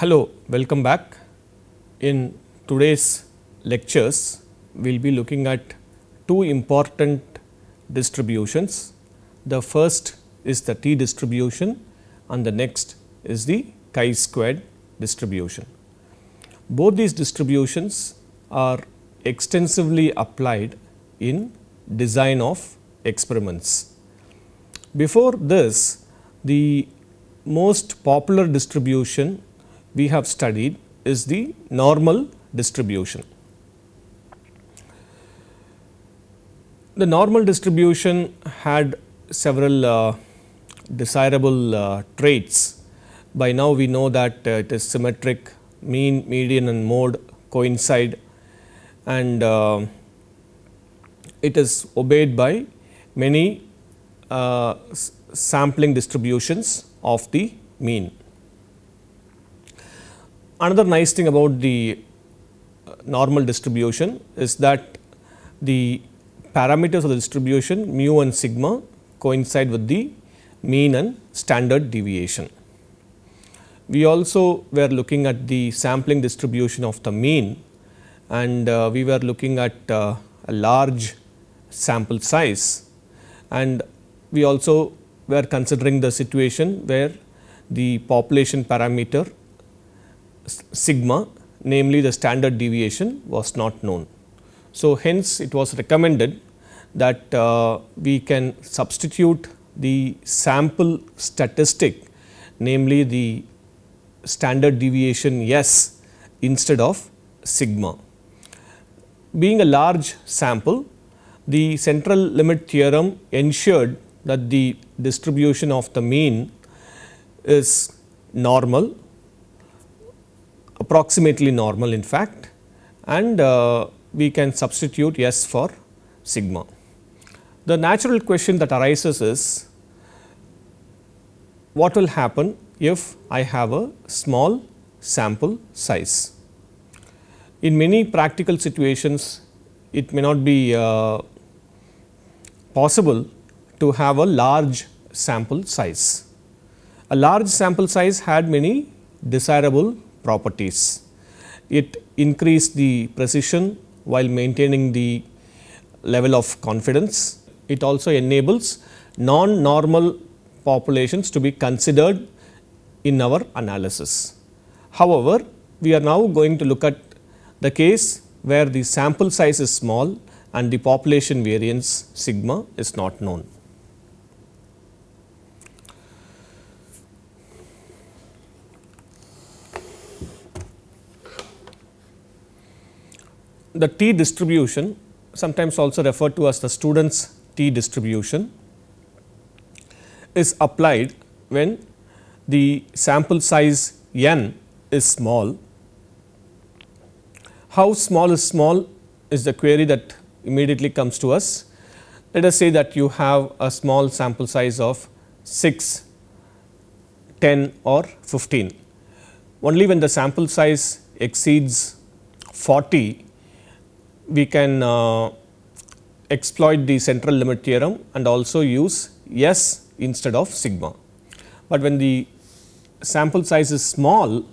Hello, welcome back. In today's lectures, we will be looking at two important distributions. The first is the t distribution and the next is the chi squared distribution. Both these distributions are extensively applied in design of experiments. Before this, the most popular distribution we have studied is the normal distribution. The normal distribution had several uh, desirable uh, traits. By now we know that uh, it is symmetric, mean, median and mode coincide and uh, it is obeyed by many uh, sampling distributions of the mean. Another nice thing about the uh, normal distribution is that the parameters of the distribution mu and sigma coincide with the mean and standard deviation. We also were looking at the sampling distribution of the mean and uh, we were looking at uh, a large sample size and we also were considering the situation where the population parameter sigma namely the standard deviation was not known. So, hence it was recommended that uh, we can substitute the sample statistic namely the standard deviation S instead of sigma. Being a large sample, the central limit theorem ensured that the distribution of the mean is normal approximately normal in fact and uh, we can substitute S for sigma. The natural question that arises is what will happen if I have a small sample size. In many practical situations it may not be uh, possible to have a large sample size. A large sample size had many desirable properties. It increased the precision while maintaining the level of confidence. It also enables non-normal populations to be considered in our analysis. However, we are now going to look at the case where the sample size is small and the population variance sigma is not known. the t distribution sometimes also referred to as the student's t distribution is applied when the sample size n is small. How small is small is the query that immediately comes to us. Let us say that you have a small sample size of 6, 10 or 15. Only when the sample size exceeds 40 we can uh, exploit the central limit theorem and also use S instead of sigma. But when the sample size is small,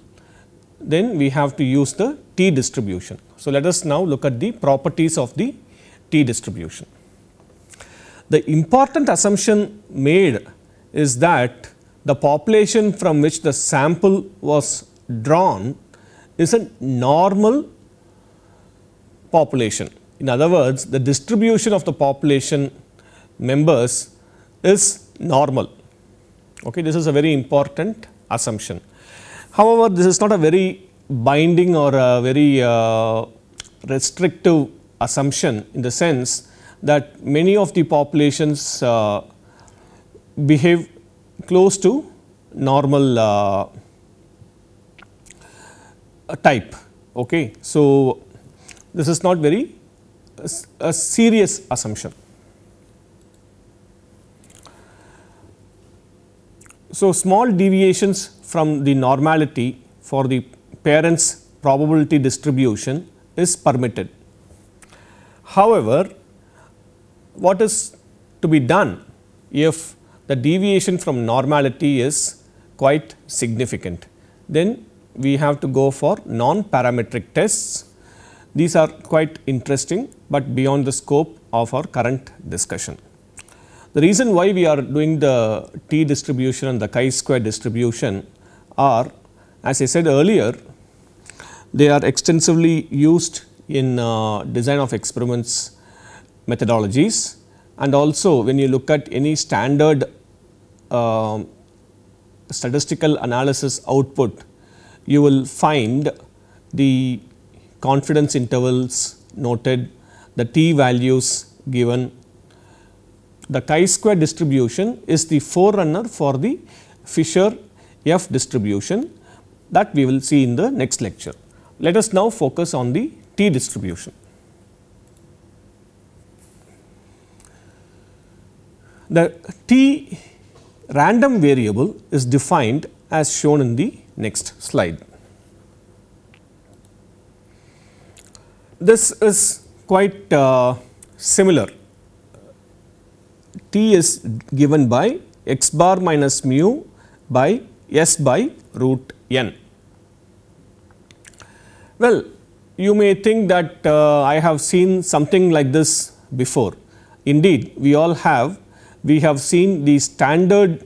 then we have to use the t distribution. So, let us now look at the properties of the t distribution. The important assumption made is that the population from which the sample was drawn is a normal population. In other words, the distribution of the population members is normal. Okay, this is a very important assumption. However, this is not a very binding or a very uh, restrictive assumption in the sense that many of the populations uh, behave close to normal uh, type. Okay. So, this is not very a serious assumption. So, small deviations from the normality for the parents probability distribution is permitted. However, what is to be done if the deviation from normality is quite significant? Then we have to go for non-parametric tests these are quite interesting, but beyond the scope of our current discussion. The reason why we are doing the t distribution and the chi-square distribution are as I said earlier, they are extensively used in uh, design of experiments methodologies and also when you look at any standard uh, statistical analysis output, you will find the confidence intervals noted, the t values given. The chi-square distribution is the forerunner for the Fisher F distribution that we will see in the next lecture. Let us now focus on the t distribution. The t random variable is defined as shown in the next slide. this is quite uh, similar. T is given by x bar minus mu by s by root n. Well, you may think that uh, I have seen something like this before. Indeed, we all have, we have seen the standard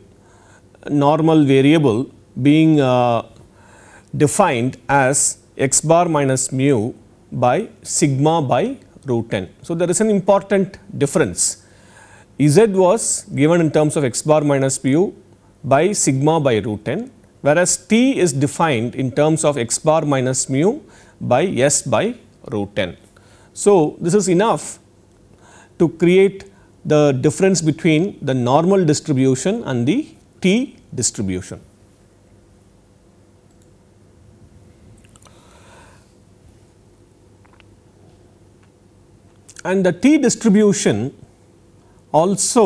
normal variable being uh, defined as x bar minus mu by sigma by root 10. So, there is an important difference. Z was given in terms of x bar minus pu by sigma by root 10, whereas t is defined in terms of x bar minus mu by s by root 10. So, this is enough to create the difference between the normal distribution and the t distribution. and the t distribution also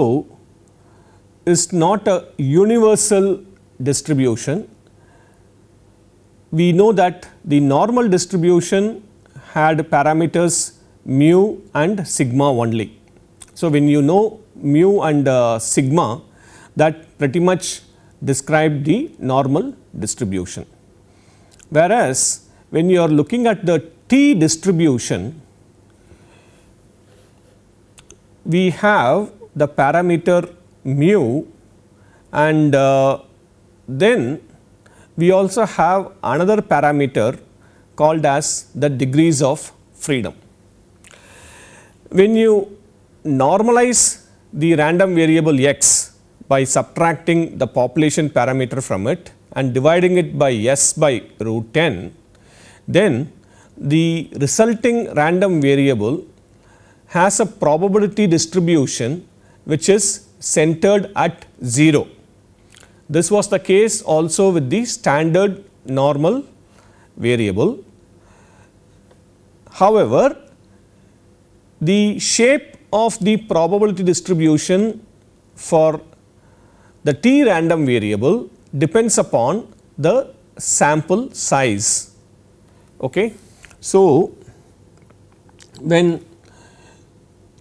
is not a universal distribution. We know that the normal distribution had parameters mu and sigma only. So, when you know mu and uh, sigma that pretty much describe the normal distribution. Whereas, when you are looking at the t distribution we have the parameter mu and uh, then we also have another parameter called as the degrees of freedom. When you normalize the random variable x by subtracting the population parameter from it and dividing it by s by root 10, then the resulting random variable has a probability distribution which is centered at 0. This was the case also with the standard normal variable. However, the shape of the probability distribution for the t random variable depends upon the sample size. Okay. So, when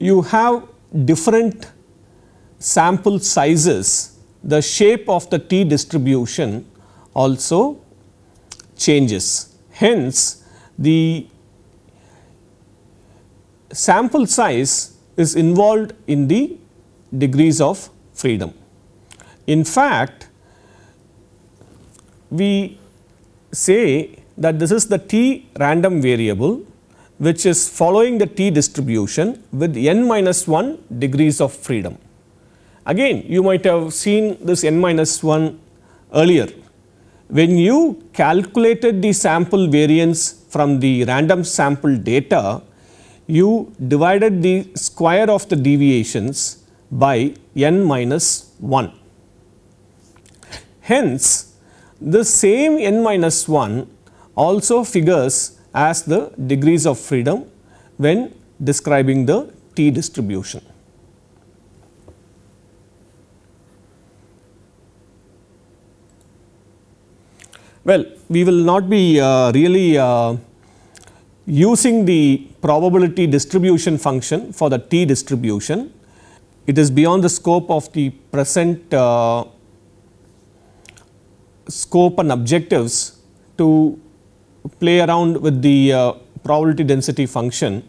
you have different sample sizes, the shape of the t distribution also changes. Hence, the sample size is involved in the degrees of freedom. In fact, we say that this is the t random variable which is following the t distribution with n minus 1 degrees of freedom. Again you might have seen this n minus 1 earlier. When you calculated the sample variance from the random sample data, you divided the square of the deviations by n minus 1. Hence, the same n minus 1 also figures as the degrees of freedom when describing the t distribution. Well, we will not be uh, really uh, using the probability distribution function for the t distribution. It is beyond the scope of the present uh, scope and objectives to play around with the uh, probability density function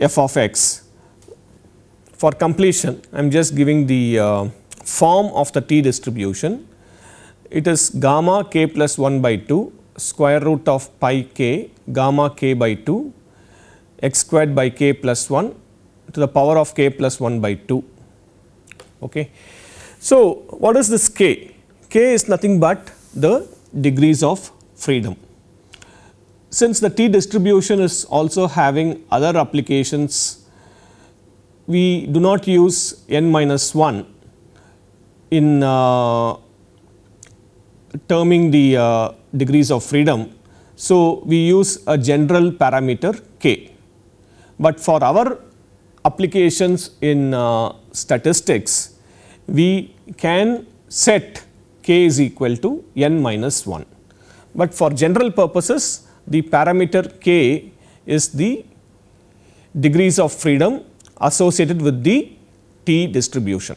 f of x. For completion, I am just giving the uh, form of the t distribution. It is gamma k plus 1 by 2 square root of pi k gamma k by 2 x squared by k plus 1 to the power of k plus 1 by 2. Okay. So, what is this k? k is nothing but the degrees of freedom since the t distribution is also having other applications, we do not use n minus 1 in uh, terming the uh, degrees of freedom. So, we use a general parameter k, but for our applications in uh, statistics, we can set k is equal to n minus 1, but for general purposes the parameter k is the degrees of freedom associated with the t distribution.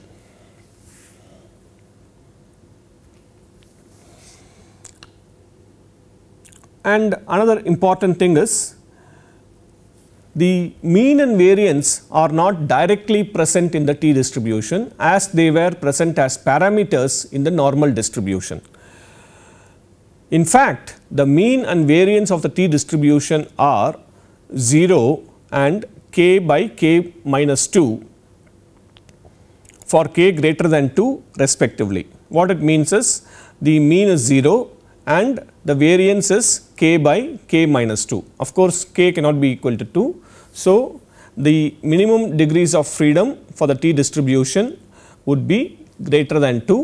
And another important thing is the mean and variance are not directly present in the t distribution as they were present as parameters in the normal distribution. In fact, the mean and variance of the t distribution are 0 and k by k minus 2 for k greater than 2 respectively. What it means is the mean is 0 and the variance is k by k minus 2. Of course, k cannot be equal to 2. So, the minimum degrees of freedom for the t distribution would be greater than 2,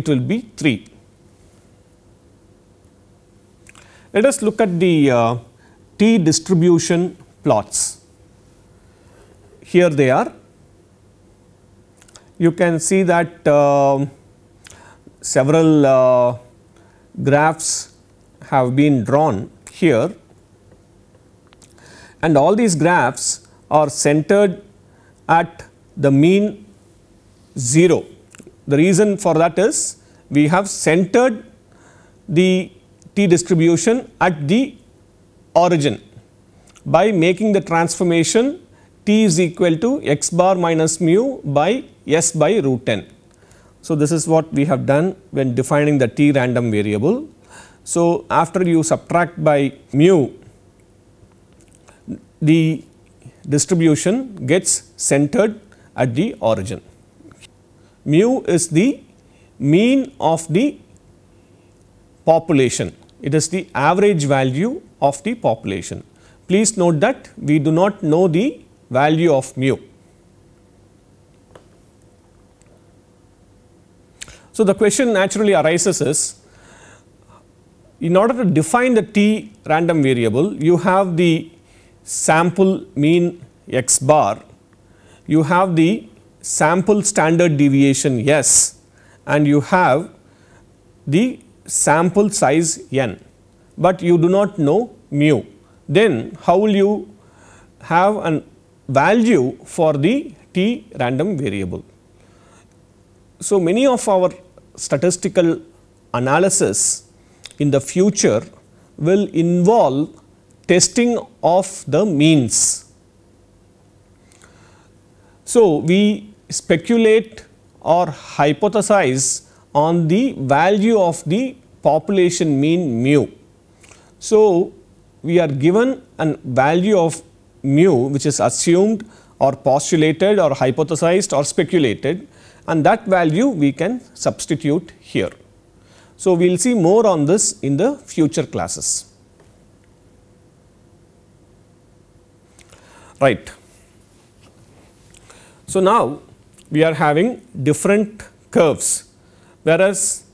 it will be 3. Let us look at the uh, t distribution plots. Here they are. You can see that uh, several uh, graphs have been drawn here and all these graphs are centered at the mean 0. The reason for that is we have centered the t distribution at the origin by making the transformation t is equal to x bar minus mu by s by root 10. So, this is what we have done when defining the t random variable. So, after you subtract by mu the distribution gets centered at the origin. Mu is the mean of the population it is the average value of the population. Please note that we do not know the value of mu. So, the question naturally arises is in order to define the t random variable you have the sample mean x bar, you have the sample standard deviation s and you have the sample size n, but you do not know mu, then how will you have a value for the t random variable. So, many of our statistical analysis in the future will involve testing of the means. So, we speculate or hypothesize on the value of the population mean mu. So, we are given a value of mu which is assumed or postulated or hypothesized or speculated and that value we can substitute here. So, we will see more on this in the future classes. Right. So, now we are having different curves whereas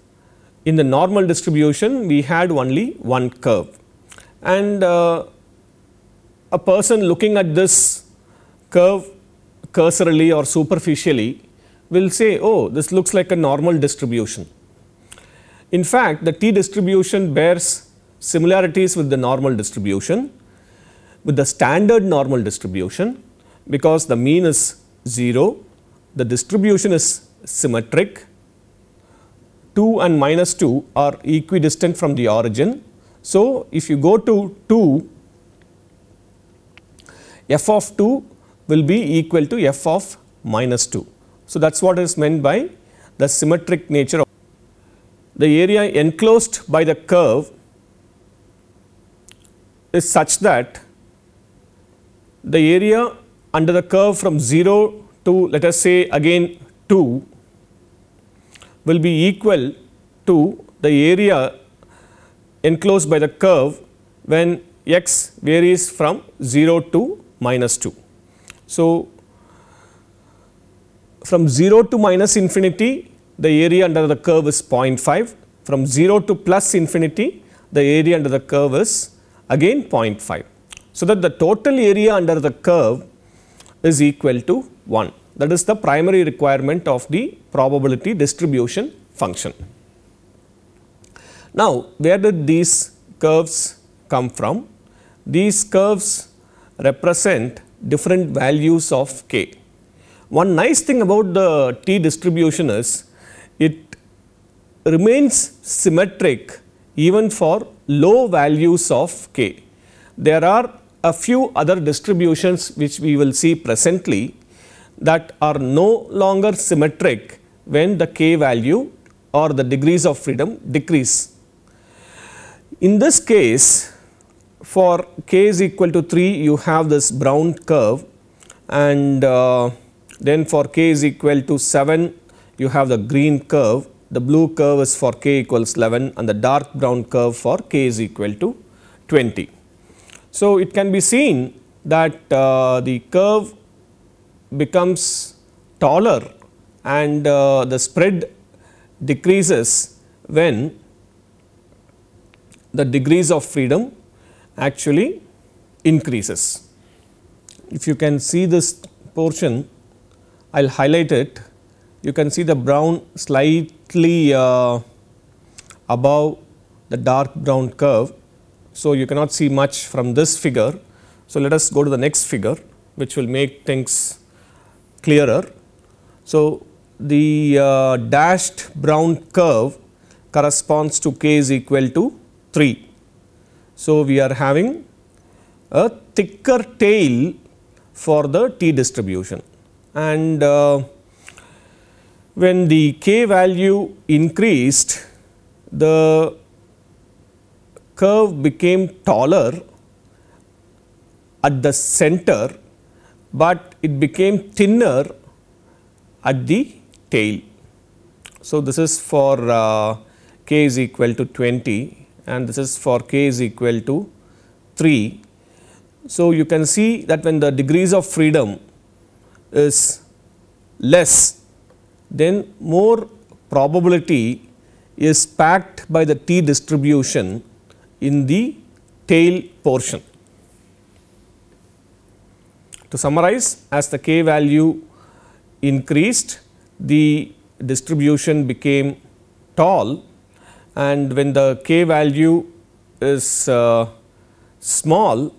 in the normal distribution we had only one curve and uh, a person looking at this curve cursorily or superficially will say, oh, this looks like a normal distribution. In fact, the t distribution bears similarities with the normal distribution, with the standard normal distribution because the mean is 0, the distribution is symmetric 2 and minus 2 are equidistant from the origin. So, if you go to 2, f of 2 will be equal to f of minus 2. So, that is what is meant by the symmetric nature of the area enclosed by the curve is such that the area under the curve from 0 to let us say again 2 will be equal to the area enclosed by the curve when x varies from 0 to minus 2. So, from 0 to minus infinity the area under the curve is 0.5, from 0 to plus infinity the area under the curve is again 0.5. So, that the total area under the curve is equal to 1. That is the primary requirement of the probability distribution function. Now, where did these curves come from? These curves represent different values of k. One nice thing about the t distribution is it remains symmetric even for low values of k. There are a few other distributions which we will see presently that are no longer symmetric when the k value or the degrees of freedom decrease. In this case, for k is equal to 3, you have this Brown curve and uh, then for k is equal to 7, you have the green curve. The blue curve is for k equals 11 and the dark brown curve for k is equal to 20. So, it can be seen that uh, the curve becomes taller and uh, the spread decreases when the degrees of freedom actually increases. If you can see this portion, I will highlight it. You can see the brown slightly uh, above the dark brown curve. So, you cannot see much from this figure. So, let us go to the next figure which will make things clearer. So, the uh, dashed brown curve corresponds to k is equal to 3. So, we are having a thicker tail for the t distribution and uh, when the k value increased the curve became taller at the center but it became thinner at the tail. So, this is for uh, k is equal to 20 and this is for k is equal to 3. So, you can see that when the degrees of freedom is less, then more probability is packed by the t distribution in the tail portion. To summarize, as the k value increased, the distribution became tall and when the k value is uh, small,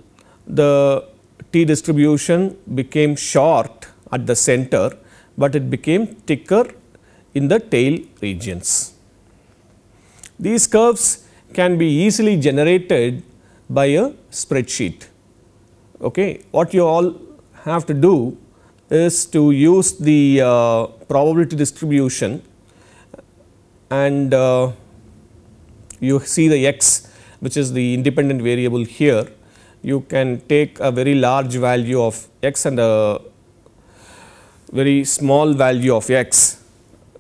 the t distribution became short at the center, but it became thicker in the tail regions. These curves can be easily generated by a spreadsheet. Okay. What you all have to do is to use the uh, probability distribution and uh, you see the x which is the independent variable here. You can take a very large value of x and a very small value of x.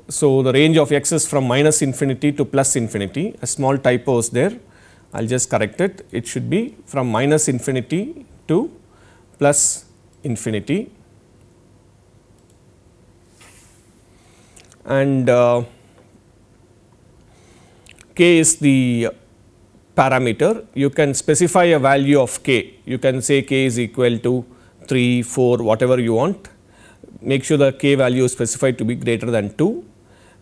So, the range of x is from minus infinity to plus infinity a small typo is there I will just correct it it should be from minus infinity to plus infinity and uh, k is the parameter, you can specify a value of k. You can say k is equal to 3, 4, whatever you want. Make sure the k value is specified to be greater than 2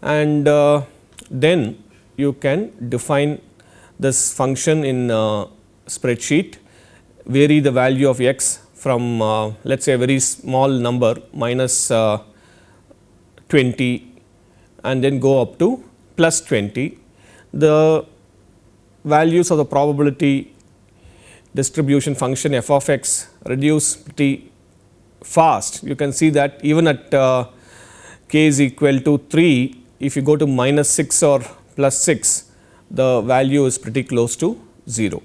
and uh, then you can define this function in uh, spreadsheet, vary the value of x from uh, let us say a very small number minus, uh, 20 and then go up to plus 20. The values of the probability distribution function f of x reduce pretty fast. You can see that even at uh, k is equal to 3, if you go to minus 6 or plus 6, the value is pretty close to 0.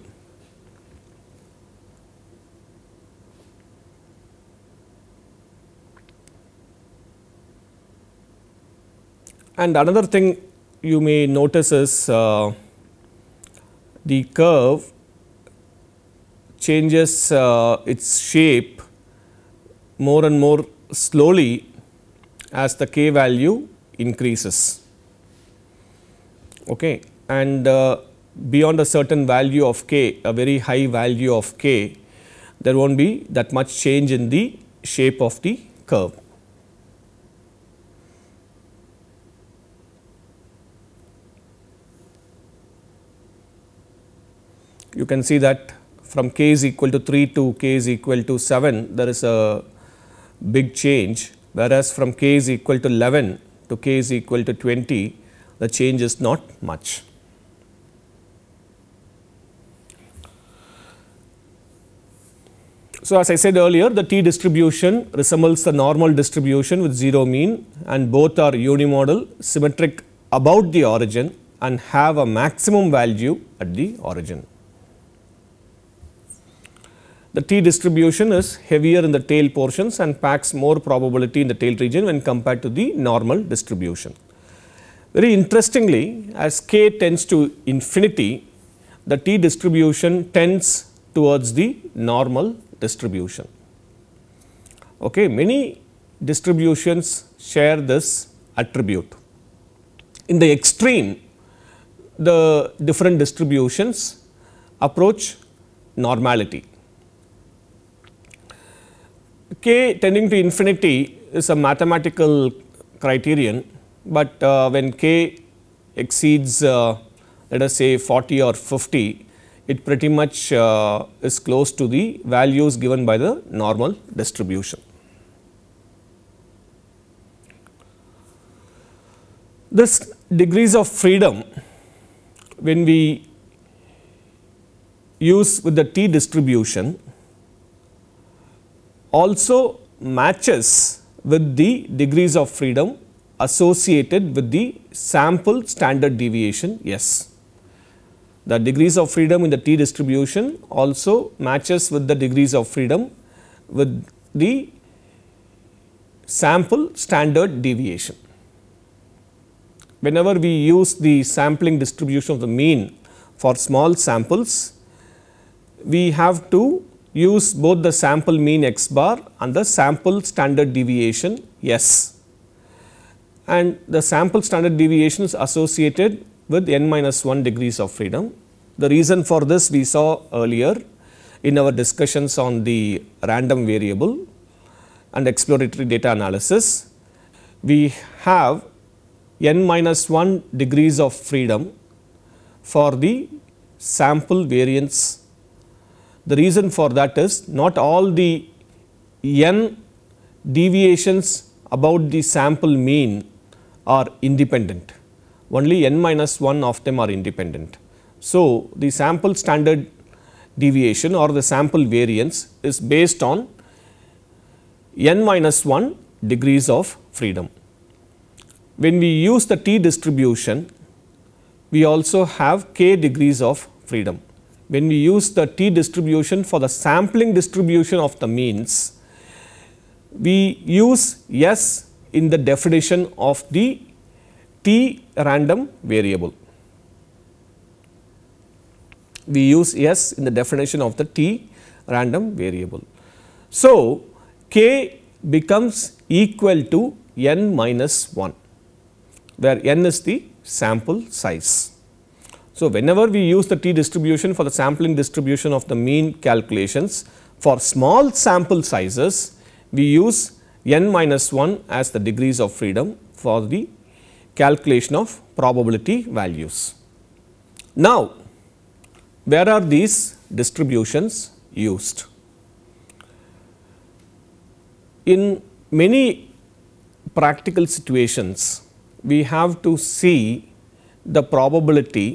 And another thing you may notice is uh, the curve changes uh, its shape more and more slowly as the k value increases. Okay. And uh, beyond a certain value of k, a very high value of k, there will not be that much change in the shape of the curve. you can see that from k is equal to 3 to k is equal to 7 there is a big change whereas from k is equal to 11 to k is equal to 20 the change is not much. So, as I said earlier the t distribution resembles the normal distribution with 0 mean and both are unimodal symmetric about the origin and have a maximum value at the origin. The T distribution is heavier in the tail portions and packs more probability in the tail region when compared to the normal distribution. Very interestingly, as k tends to infinity, the T distribution tends towards the normal distribution. Okay, many distributions share this attribute. In the extreme, the different distributions approach normality k tending to infinity is a mathematical criterion, but uh, when k exceeds uh, let us say 40 or 50, it pretty much uh, is close to the values given by the normal distribution. This degrees of freedom when we use with the t distribution also matches with the degrees of freedom associated with the sample standard deviation S. The degrees of freedom in the t distribution also matches with the degrees of freedom with the sample standard deviation. Whenever we use the sampling distribution of the mean for small samples, we have to use both the sample mean x bar and the sample standard deviation s. And the sample standard deviation is associated with n minus 1 degrees of freedom. The reason for this we saw earlier in our discussions on the random variable and exploratory data analysis. We have n minus 1 degrees of freedom for the sample variance the reason for that is not all the n deviations about the sample mean are independent, only n minus 1 of them are independent. So, the sample standard deviation or the sample variance is based on n minus 1 degrees of freedom. When we use the t distribution, we also have k degrees of freedom when we use the t distribution for the sampling distribution of the means, we use S in the definition of the t random variable. We use S in the definition of the t random variable. So, k becomes equal to n minus 1, where n is the sample size. So, whenever we use the t distribution for the sampling distribution of the mean calculations for small sample sizes, we use n minus 1 as the degrees of freedom for the calculation of probability values. Now, where are these distributions used? In many practical situations, we have to see the probability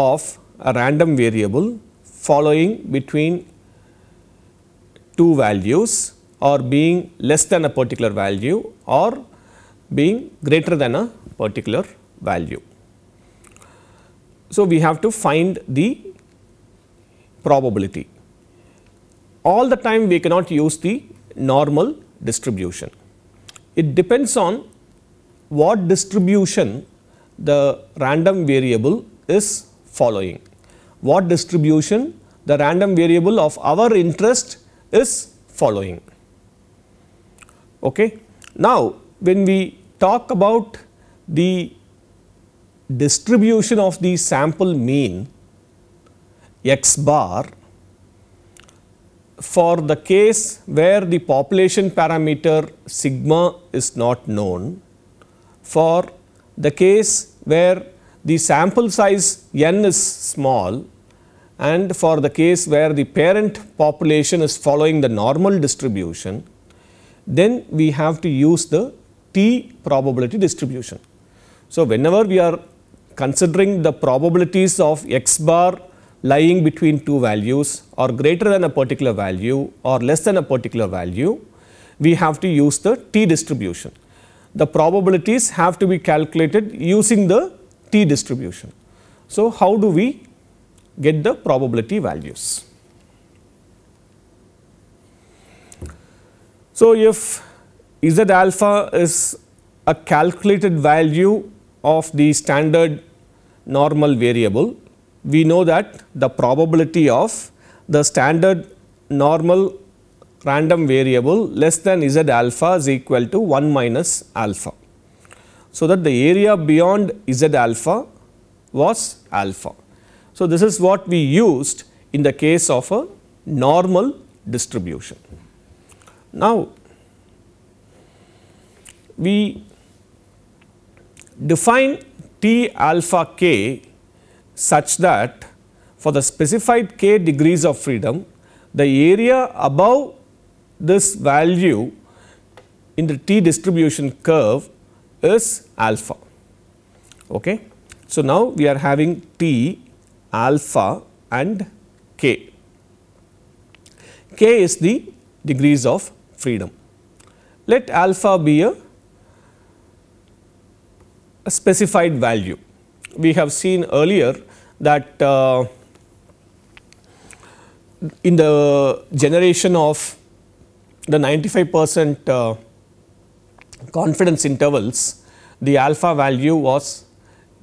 of a random variable following between two values or being less than a particular value or being greater than a particular value. So, we have to find the probability. All the time we cannot use the normal distribution. It depends on what distribution the random variable is following. What distribution the random variable of our interest is following. Okay. Now, when we talk about the distribution of the sample mean x bar for the case where the population parameter sigma is not known, for the case where the sample size n is small and for the case where the parent population is following the normal distribution, then we have to use the t probability distribution. So, whenever we are considering the probabilities of x bar lying between two values or greater than a particular value or less than a particular value, we have to use the t distribution. The probabilities have to be calculated using the t distribution. So, how do we get the probability values? So, if z alpha is a calculated value of the standard normal variable, we know that the probability of the standard normal random variable less than z alpha is equal to 1 minus alpha so that the area beyond z alpha was alpha. So, this is what we used in the case of a normal distribution. Now, we define t alpha k such that for the specified k degrees of freedom, the area above this value in the t distribution curve is alpha. Okay. So, now we are having T, alpha and K. K is the degrees of freedom. Let alpha be a, a specified value. We have seen earlier that uh, in the generation of the 95 percent uh, confidence intervals, the alpha value was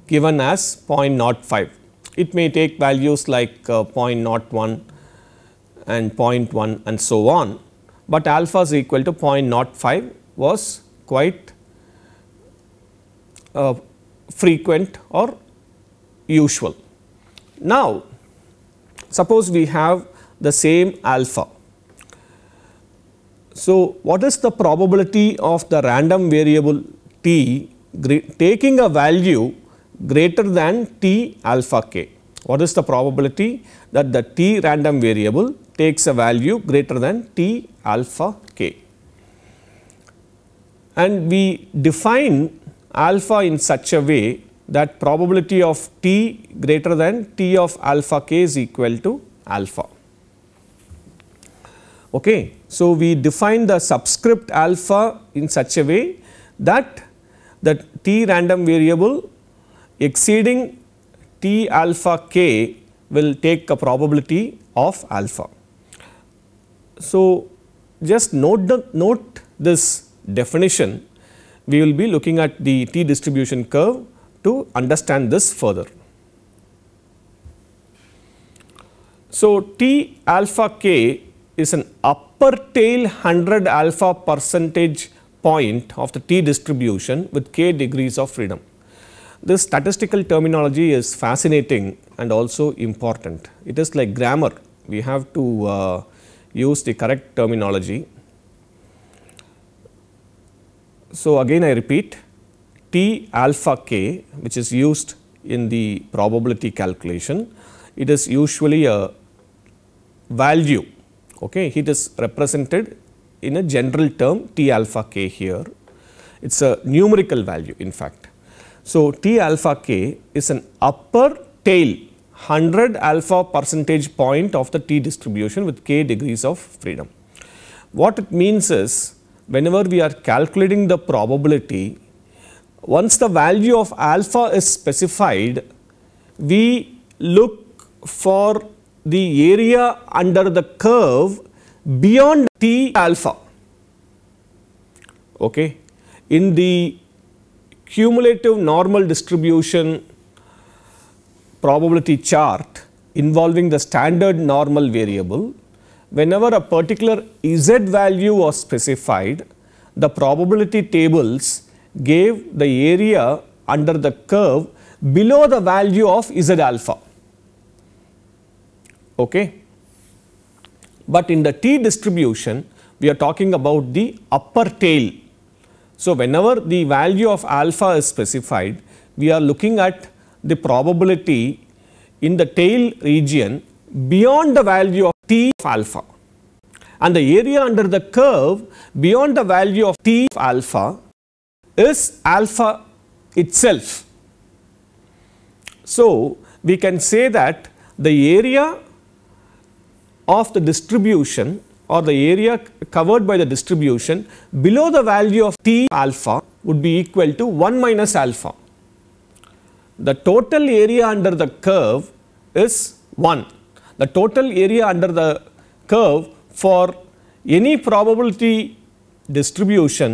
given as 0.05. It may take values like uh, 0.01 and 0.1 and so on, but alpha is equal to 0.05 was quite uh, frequent or usual. Now, suppose we have the same alpha so, what is the probability of the random variable t taking a value greater than t alpha k? What is the probability that the t random variable takes a value greater than t alpha k? And we define alpha in such a way that probability of t greater than t of alpha k is equal to alpha. Okay. So, we define the subscript alpha in such a way that the t random variable exceeding t alpha k will take a probability of alpha. So, just note the note this definition we will be looking at the t distribution curve to understand this further. So, t alpha k is an upper tail 100 alpha percentage point of the t distribution with k degrees of freedom. This statistical terminology is fascinating and also important. It is like grammar, we have to uh, use the correct terminology. So, again I repeat t alpha k which is used in the probability calculation, it is usually a value Okay, it is represented in a general term T alpha k here. It is a numerical value in fact. So, T alpha k is an upper tail 100 alpha percentage point of the T distribution with k degrees of freedom. What it means is whenever we are calculating the probability, once the value of alpha is specified, we look for the area under the curve beyond t alpha. Okay. In the cumulative normal distribution probability chart involving the standard normal variable, whenever a particular z value was specified, the probability tables gave the area under the curve below the value of z alpha. Okay. But in the t distribution, we are talking about the upper tail. So, whenever the value of alpha is specified, we are looking at the probability in the tail region beyond the value of t of alpha. And the area under the curve beyond the value of t of alpha is alpha itself. So, we can say that the area of the distribution or the area covered by the distribution below the value of t alpha would be equal to 1 minus alpha. The total area under the curve is 1. The total area under the curve for any probability distribution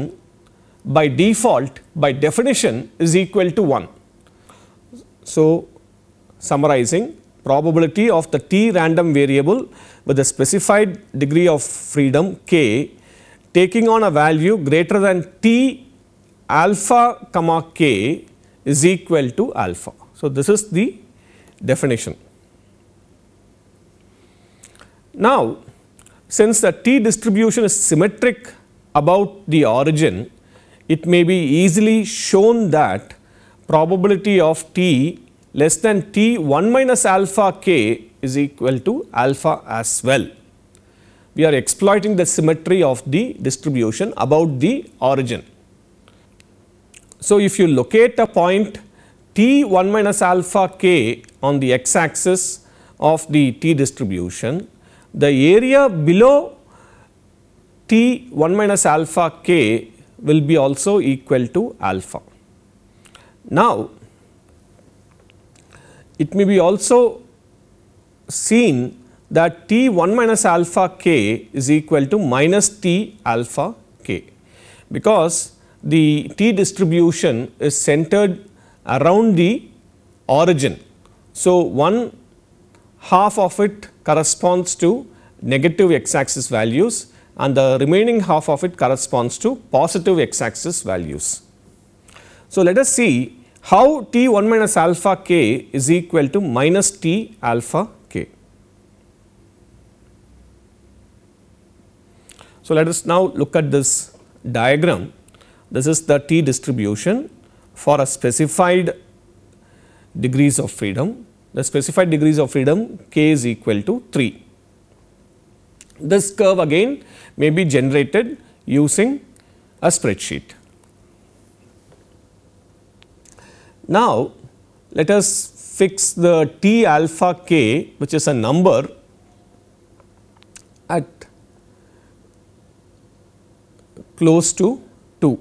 by default by definition is equal to 1. So, summarizing probability of the t random variable with a specified degree of freedom k taking on a value greater than t alpha comma k is equal to alpha. So, this is the definition. Now, since the t distribution is symmetric about the origin, it may be easily shown that probability of t less than t 1 minus alpha k is equal to alpha as well. We are exploiting the symmetry of the distribution about the origin. So, if you locate a point t 1 minus alpha k on the x axis of the t distribution, the area below t 1 minus alpha k will be also equal to alpha. Now, it may be also seen that t 1 minus alpha k is equal to minus t alpha k because the t distribution is centered around the origin. So, one half of it corresponds to negative x axis values and the remaining half of it corresponds to positive x axis values. So, let us see how T1 minus alpha k is equal to minus T alpha k. So, let us now look at this diagram. This is the T distribution for a specified degrees of freedom. The specified degrees of freedom k is equal to 3. This curve again may be generated using a spreadsheet. Now, let us fix the t alpha k which is a number at close to 2.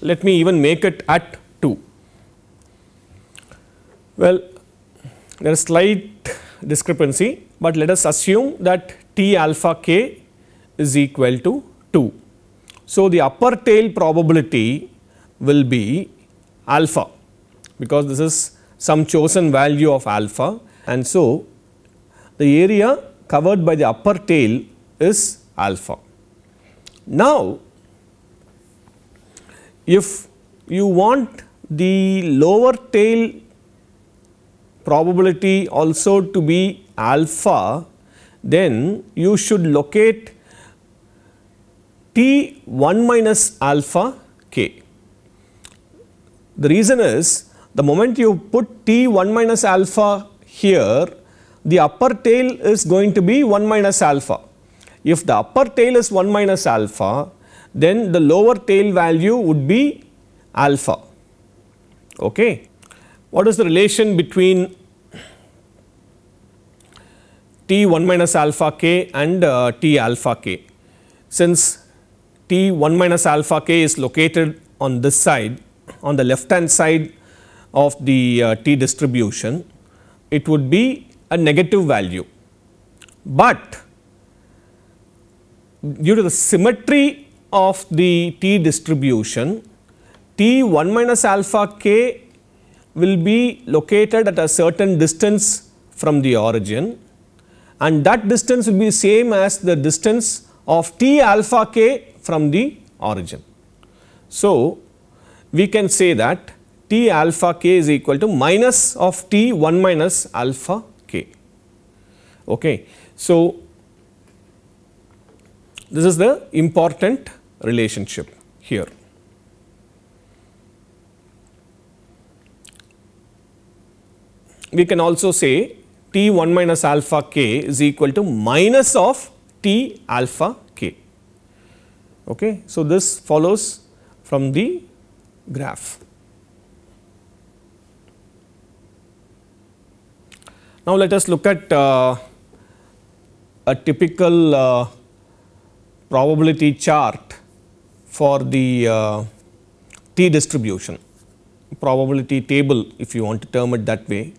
Let me even make it at 2. Well, there is slight discrepancy, but let us assume that t alpha k is equal to 2. So, the upper tail probability will be alpha because this is some chosen value of alpha and so the area covered by the upper tail is alpha. Now, if you want the lower tail probability also to be alpha, then you should locate t 1 minus alpha k. The reason is the moment you put t 1 minus alpha here, the upper tail is going to be 1 minus alpha. If the upper tail is 1 minus alpha, then the lower tail value would be alpha. Okay. What is the relation between t 1 minus alpha k and uh, t alpha k? Since t 1 minus alpha k is located on this side, on the left hand side of the uh, t distribution, it would be a negative value. But due to the symmetry of the t distribution, t 1 minus alpha k will be located at a certain distance from the origin and that distance will be same as the distance of t alpha k from the origin. So, we can say that t alpha k is equal to minus of t 1 minus alpha k. Okay. So, this is the important relationship here. We can also say t 1 minus alpha k is equal to minus of t alpha k. Okay. So, this follows from the graph. Now, let us look at uh, a typical uh, probability chart for the uh, t distribution, probability table if you want to term it that way.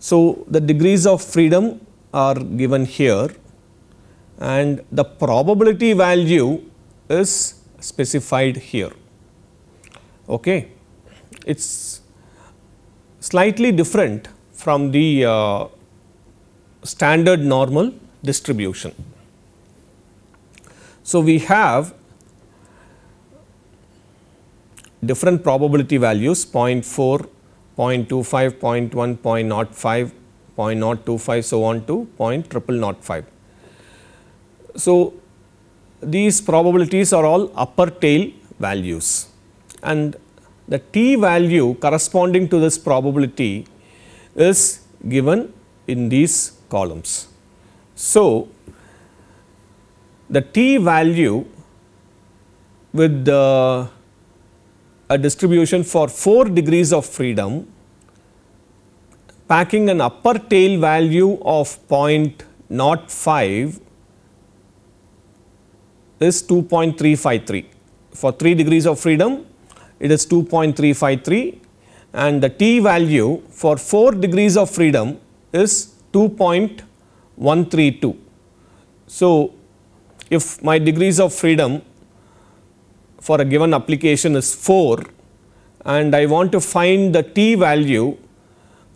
So, the degrees of freedom are given here and the probability value is specified here. Okay. It is slightly different from the uh, standard normal distribution. So, we have different probability values 0 0.4, 0 0.25, 0 0.1, 0.05, 0.025 so on to 0.0005. So, these probabilities are all upper tail values and the t value corresponding to this probability is given in these columns. So, the t value with the, a distribution for 4 degrees of freedom packing an upper tail value of 0.05 is 2.353. For 3 degrees of freedom, it is 2.353 and the t value for 4 degrees of freedom is 2.132. So, if my degrees of freedom for a given application is 4 and I want to find the t value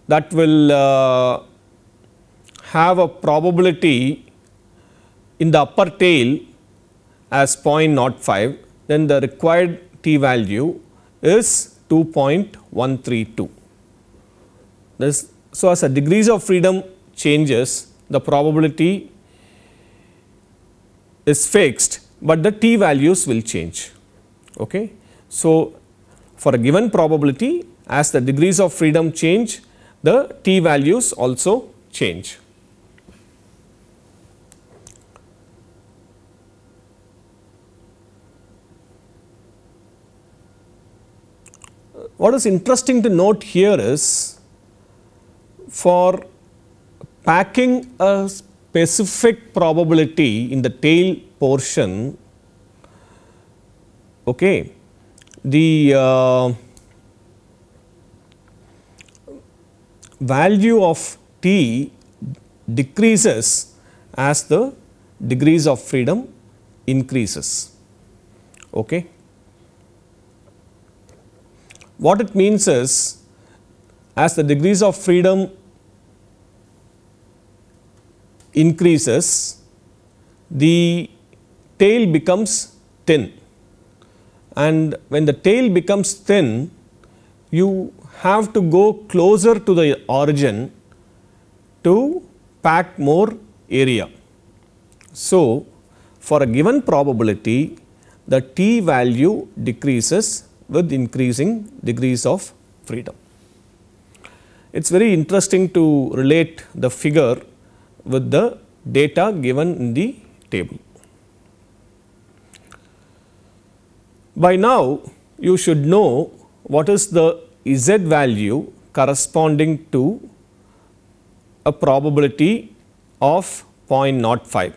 that will uh, have a probability in the upper tail as 0.05 then the required t value is 2.132. This, so, as the degrees of freedom changes, the probability is fixed, but the t values will change. Okay? So, for a given probability, as the degrees of freedom change, the t values also change. what is interesting to note here is for packing a specific probability in the tail portion, okay, the uh, value of t decreases as the degrees of freedom increases. Okay. What it means is as the degrees of freedom increases, the tail becomes thin and when the tail becomes thin, you have to go closer to the origin to pack more area. So, for a given probability, the t value decreases with increasing degrees of freedom. It is very interesting to relate the figure with the data given in the table. By now, you should know what is the z value corresponding to a probability of 0.05.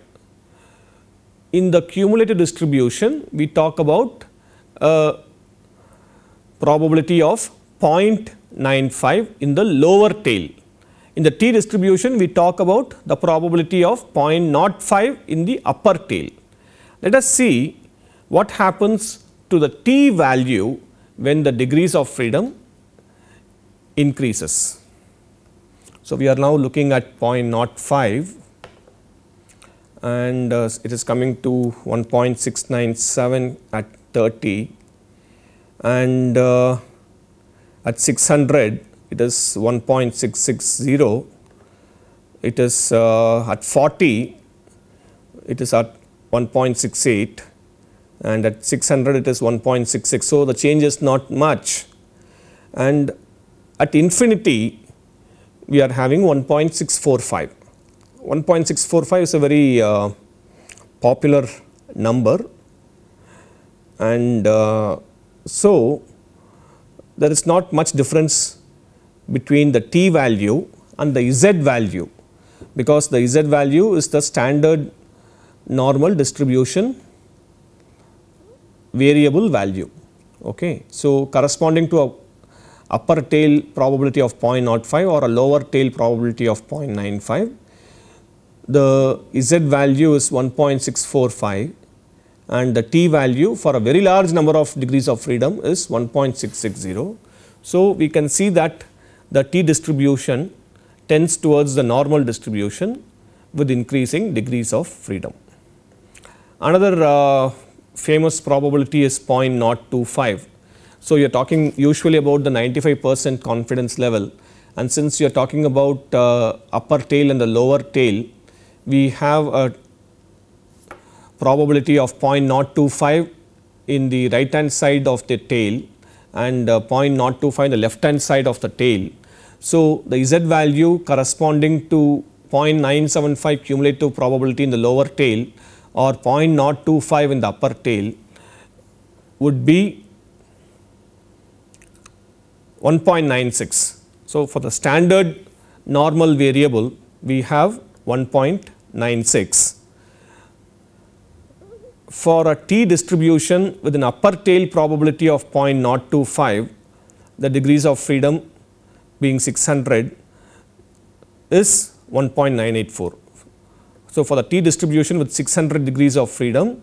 In the cumulative distribution, we talk about a uh, probability of 0.95 in the lower tail. In the t distribution, we talk about the probability of 0.05 in the upper tail. Let us see what happens to the t value when the degrees of freedom increases. So, we are now looking at 0.05 and uh, it is coming to 1.697 at 30 and uh, at 600 it is 1.660, it is uh, at 40 it is at 1.68 and at 600 it is 1.66. So, the change is not much and at infinity we are having 1.645. 1.645 is a very uh, popular number and uh, so, there is not much difference between the t value and the z value because the z value is the standard normal distribution variable value. Okay. So, corresponding to a upper tail probability of 0.05 or a lower tail probability of 0.95, the z value is 1.645 and the t value for a very large number of degrees of freedom is 1.660. So, we can see that the t distribution tends towards the normal distribution with increasing degrees of freedom. Another uh, famous probability is 0.025. So, you are talking usually about the 95 percent confidence level and since you are talking about uh, upper tail and the lower tail, we have a probability of 0.025 in the right hand side of the tail and uh, 0.025 in the left hand side of the tail. So, the z value corresponding to 0.975 cumulative probability in the lower tail or 0.025 in the upper tail would be 1.96. So, for the standard normal variable we have 1.96 for a t distribution with an upper tail probability of 0.025, the degrees of freedom being 600 is 1.984. So, for the t distribution with 600 degrees of freedom,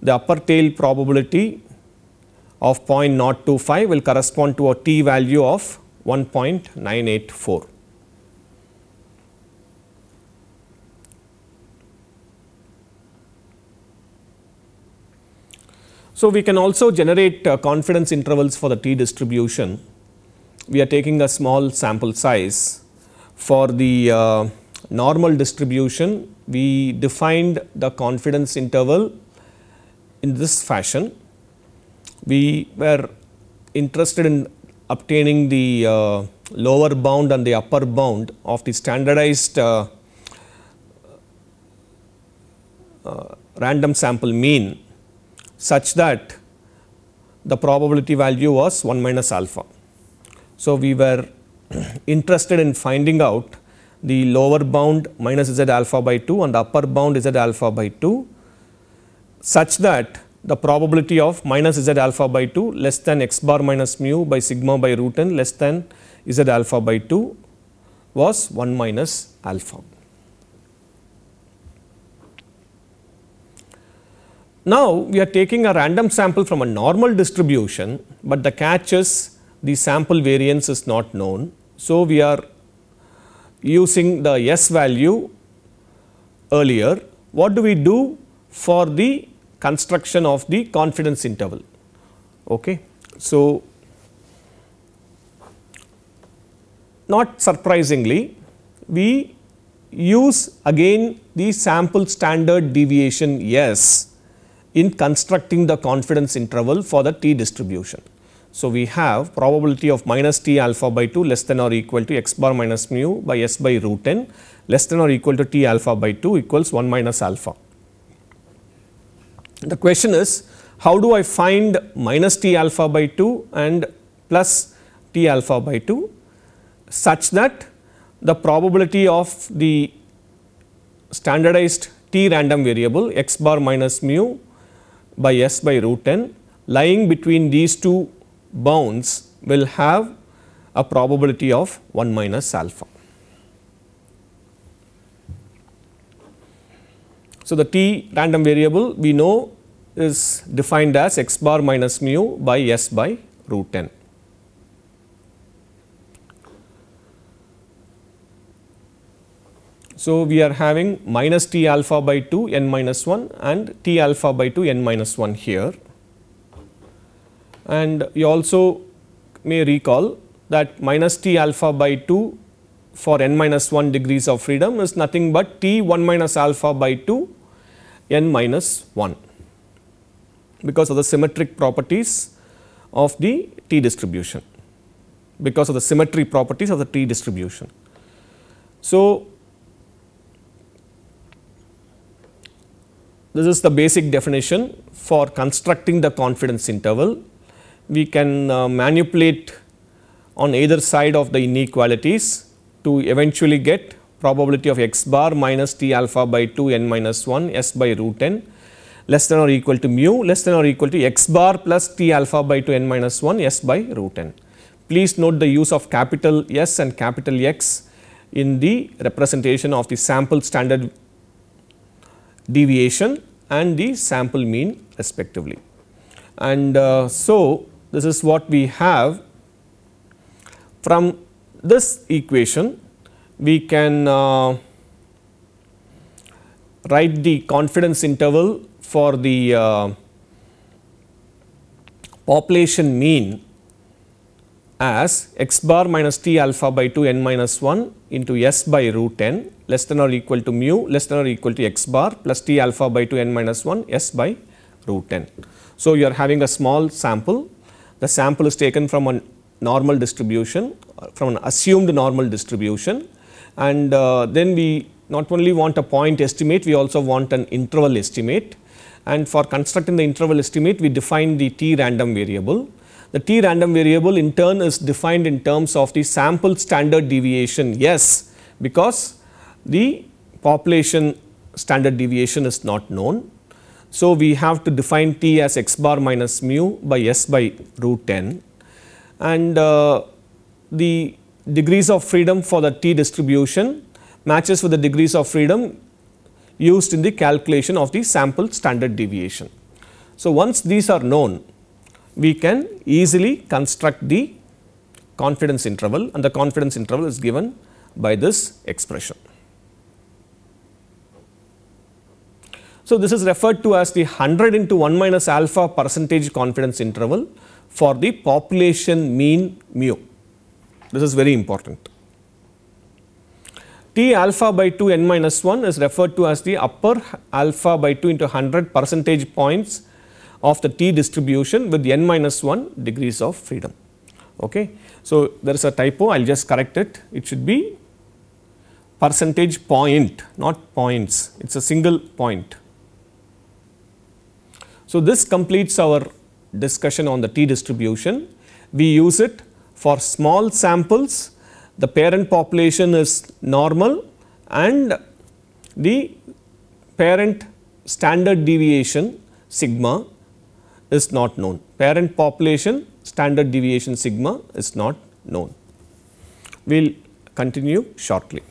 the upper tail probability of 0.025 will correspond to a t value of 1.984. So we can also generate uh, confidence intervals for the t distribution. We are taking a small sample size. For the uh, normal distribution, we defined the confidence interval in this fashion. We were interested in obtaining the uh, lower bound and the upper bound of the standardized uh, uh, random sample mean such that the probability value was 1 minus alpha. So, we were interested in finding out the lower bound minus z alpha by 2 and the upper bound z alpha by 2 such that the probability of minus z alpha by 2 less than x bar minus mu by sigma by root n less than z alpha by 2 was 1 minus alpha. Now we are taking a random sample from a normal distribution, but the catch is the sample variance is not known. So we are using the S value earlier. What do we do for the construction of the confidence interval? Okay. So not surprisingly, we use again the sample standard deviation S in constructing the confidence interval for the t distribution. So, we have probability of minus t alpha by 2 less than or equal to x bar minus mu by s by root n less than or equal to t alpha by 2 equals 1 minus alpha. The question is how do I find minus t alpha by 2 and plus t alpha by 2 such that the probability of the standardized t random variable x bar minus mu by s by root n lying between these two bounds will have a probability of 1 minus alpha. So, the t random variable we know is defined as x bar minus mu by s by root n. So, we are having minus t alpha by 2 n minus 1 and t alpha by 2 n minus 1 here. And you also may recall that minus t alpha by 2 for n minus 1 degrees of freedom is nothing but t 1 minus alpha by 2 n minus 1 because of the symmetric properties of the t distribution because of the symmetry properties of the t distribution. So, this is the basic definition for constructing the confidence interval. We can uh, manipulate on either side of the inequalities to eventually get probability of x bar minus t alpha by 2 n minus 1 s by root n less than or equal to mu less than or equal to x bar plus t alpha by 2 n minus 1 s by root n. Please note the use of capital S and capital X in the representation of the sample standard deviation and the sample mean respectively. And uh, so, this is what we have from this equation we can uh, write the confidence interval for the uh, population mean as x bar minus t alpha by 2 n minus 1 into s by root n less than or equal to mu less than or equal to x bar plus t alpha by 2 n minus 1 s by root n. So, you are having a small sample. The sample is taken from a normal distribution, from an assumed normal distribution and uh, then we not only want a point estimate, we also want an interval estimate and for constructing the interval estimate, we define the t random variable. The t random variable in turn is defined in terms of the sample standard deviation S yes, because the population standard deviation is not known. So, we have to define t as x bar minus mu by s by root 10 and uh, the degrees of freedom for the t distribution matches with the degrees of freedom used in the calculation of the sample standard deviation. So, once these are known we can easily construct the confidence interval and the confidence interval is given by this expression. So this is referred to as the 100 into 1 minus alpha percentage confidence interval for the population mean mu. This is very important. T alpha by 2 n minus 1 is referred to as the upper alpha by 2 into 100 percentage points of the T distribution with n minus 1 degrees of freedom. Okay. So, there is a typo I will just correct it it should be percentage point not points it is a single point so this completes our discussion on the t distribution. We use it for small samples, the parent population is normal and the parent standard deviation sigma is not known. Parent population standard deviation sigma is not known. We will continue shortly.